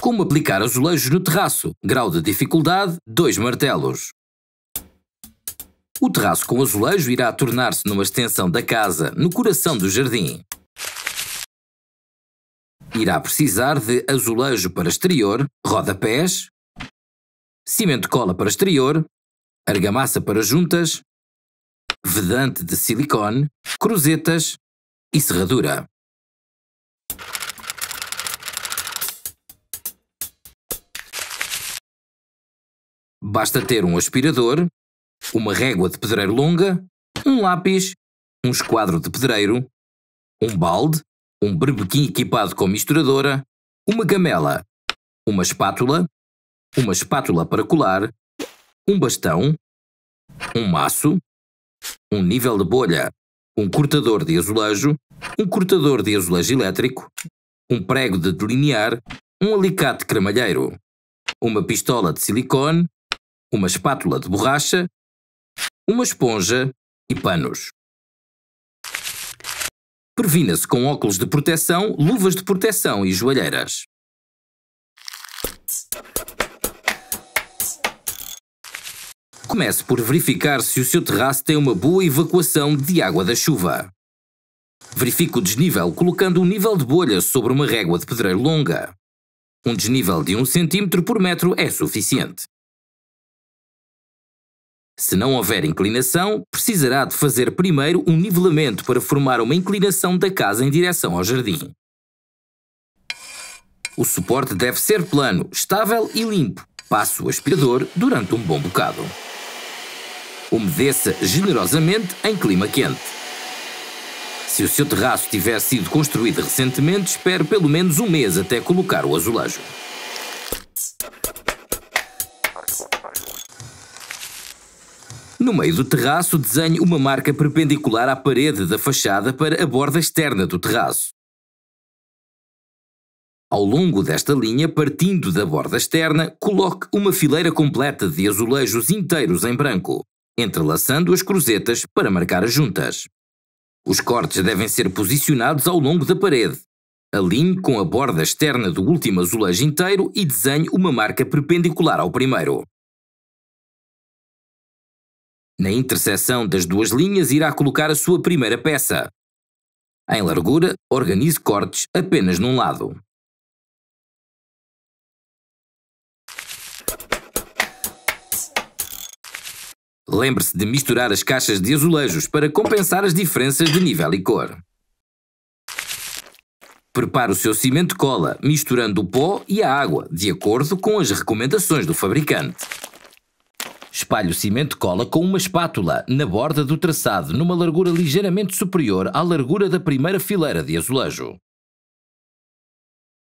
Como aplicar azulejos no terraço? Grau de dificuldade: 2 martelos. O terraço com azulejo irá tornar-se numa extensão da casa, no coração do jardim. Irá precisar de azulejo para exterior, rodapés, cimento cola para exterior, argamassa para juntas, vedante de silicone, cruzetas, e serradura. Basta ter um aspirador, uma régua de pedreiro longa, um lápis, um esquadro de pedreiro, um balde, um berbequim equipado com misturadora, uma gamela, uma espátula, uma espátula para colar, um bastão, um maço, um nível de bolha, um cortador de azulejo, um cortador de azulejo elétrico, um prego de delinear, um alicate cremalheiro, uma pistola de silicone, uma espátula de borracha, uma esponja e panos. Previna-se com óculos de proteção, luvas de proteção e joalheiras. Comece por verificar se o seu terraço tem uma boa evacuação de água da chuva. Verifique o desnível colocando um nível de bolha sobre uma régua de pedreiro longa. Um desnível de 1 cm por metro é suficiente. Se não houver inclinação, precisará de fazer primeiro um nivelamento para formar uma inclinação da casa em direção ao jardim. O suporte deve ser plano, estável e limpo. Passe o aspirador durante um bom bocado umedeça generosamente em clima quente. Se o seu terraço tiver sido construído recentemente, espere pelo menos um mês até colocar o azulejo. No meio do terraço, desenhe uma marca perpendicular à parede da fachada para a borda externa do terraço. Ao longo desta linha, partindo da borda externa, coloque uma fileira completa de azulejos inteiros em branco entrelaçando as cruzetas para marcar as juntas. Os cortes devem ser posicionados ao longo da parede. Alinhe com a borda externa do último azulejo inteiro e desenhe uma marca perpendicular ao primeiro. Na interseção das duas linhas irá colocar a sua primeira peça. Em largura, organize cortes apenas num lado. Lembre-se de misturar as caixas de azulejos para compensar as diferenças de nível e cor. Prepare o seu cimento cola, misturando o pó e a água, de acordo com as recomendações do fabricante. Espalhe o cimento cola com uma espátula na borda do traçado, numa largura ligeiramente superior à largura da primeira fileira de azulejo.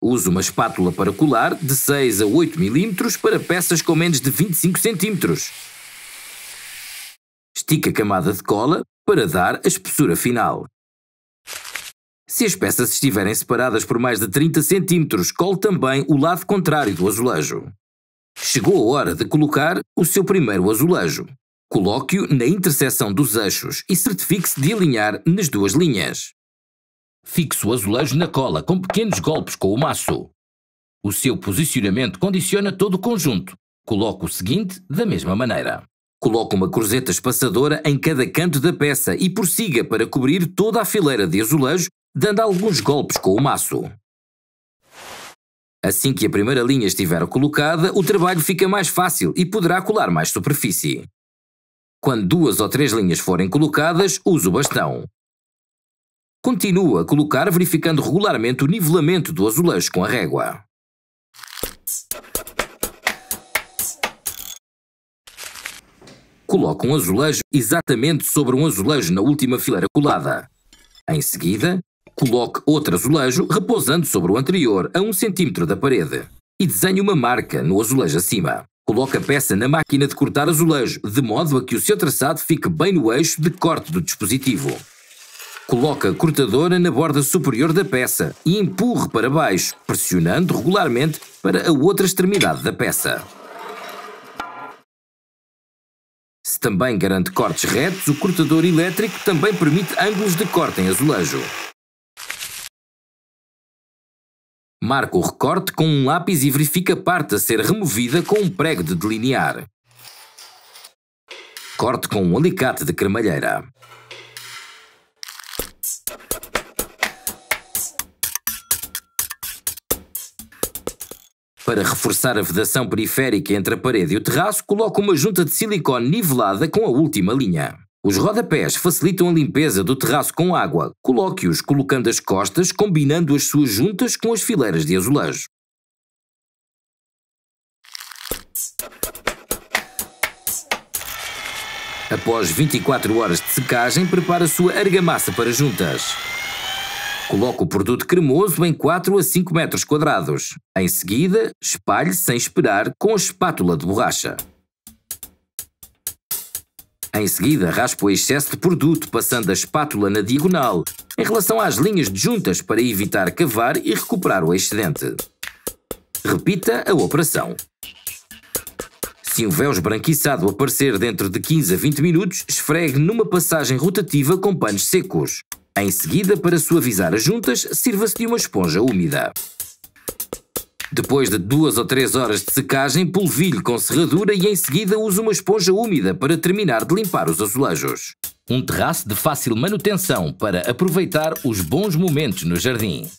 Use uma espátula para colar de 6 a 8 mm para peças com menos de 25 cm. Estica a camada de cola para dar a espessura final. Se as peças estiverem separadas por mais de 30 cm, cole também o lado contrário do azulejo. Chegou a hora de colocar o seu primeiro azulejo. Coloque-o na interseção dos eixos e certifique-se de alinhar nas duas linhas. Fixe o azulejo na cola com pequenos golpes com o maço. O seu posicionamento condiciona todo o conjunto. Coloque o seguinte da mesma maneira. Coloque uma cruzeta espaçadora em cada canto da peça e prossiga para cobrir toda a fileira de azulejo, dando alguns golpes com o maço. Assim que a primeira linha estiver colocada, o trabalho fica mais fácil e poderá colar mais superfície. Quando duas ou três linhas forem colocadas, use o bastão. Continua a colocar verificando regularmente o nivelamento do azulejo com a régua. coloca um azulejo exatamente sobre um azulejo na última fileira colada. Em seguida, coloque outro azulejo repousando sobre o anterior a 1 cm da parede e desenhe uma marca no azulejo acima. Coloque a peça na máquina de cortar azulejo, de modo a que o seu traçado fique bem no eixo de corte do dispositivo. Coloque a cortadora na borda superior da peça e empurre para baixo, pressionando regularmente para a outra extremidade da peça. também garante cortes retos, o cortador elétrico também permite ângulos de corte em azulejo. Marca o recorte com um lápis e verifica a parte a ser removida com um prego de delinear. Corte com um alicate de cremalheira. Para reforçar a vedação periférica entre a parede e o terraço, coloco uma junta de silicone nivelada com a última linha. Os rodapés facilitam a limpeza do terraço com água. Coloque-os colocando as costas, combinando as suas juntas com as fileiras de azulejo. Após 24 horas de secagem, prepara a sua argamassa para juntas. Coloque o produto cremoso em 4 a 5 metros quadrados. Em seguida, espalhe sem esperar com a espátula de borracha. Em seguida, raspe o excesso de produto passando a espátula na diagonal, em relação às linhas de juntas para evitar cavar e recuperar o excedente. Repita a operação. Se um véu esbranquiçado aparecer dentro de 15 a 20 minutos, esfregue numa passagem rotativa com panos secos. Em seguida, para suavizar as juntas, sirva-se de uma esponja úmida. Depois de duas ou três horas de secagem, polvilhe com serradura e em seguida use uma esponja úmida para terminar de limpar os azulejos. Um terraço de fácil manutenção para aproveitar os bons momentos no jardim.